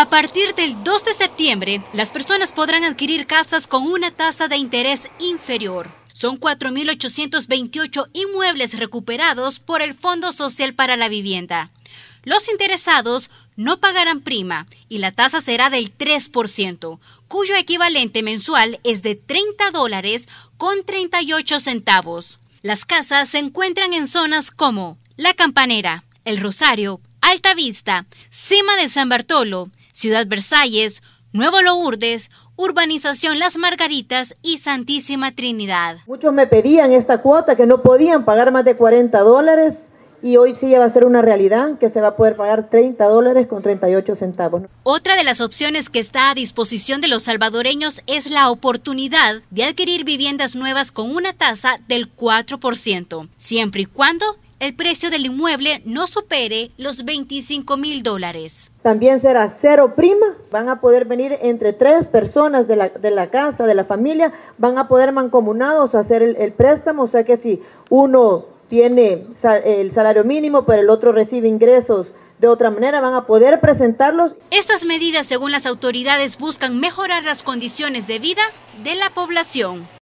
A partir del 2 de septiembre, las personas podrán adquirir casas con una tasa de interés inferior. Son 4.828 inmuebles recuperados por el Fondo Social para la Vivienda. Los interesados no pagarán prima y la tasa será del 3%, cuyo equivalente mensual es de 30 dólares con 38 centavos. Las casas se encuentran en zonas como La Campanera, El Rosario, Alta Vista, Cima de San Bartolo, Ciudad Versalles, Nuevo Lourdes, Urbanización Las Margaritas y Santísima Trinidad. Muchos me pedían esta cuota que no podían pagar más de 40 dólares y hoy sí ya va a ser una realidad que se va a poder pagar 30 dólares con 38 centavos. Otra de las opciones que está a disposición de los salvadoreños es la oportunidad de adquirir viviendas nuevas con una tasa del 4%, siempre y cuando el precio del inmueble no supere los 25 mil dólares. También será cero prima, van a poder venir entre tres personas de la, casa, de la familia, van a poder mancomunados hacer el, préstamo, o sea que si uno tiene el salario mínimo, pero el otro recibe ingresos de otra manera van a poder presentarlos. Estas medidas, según las autoridades, buscan mejorar las condiciones de vida de la población.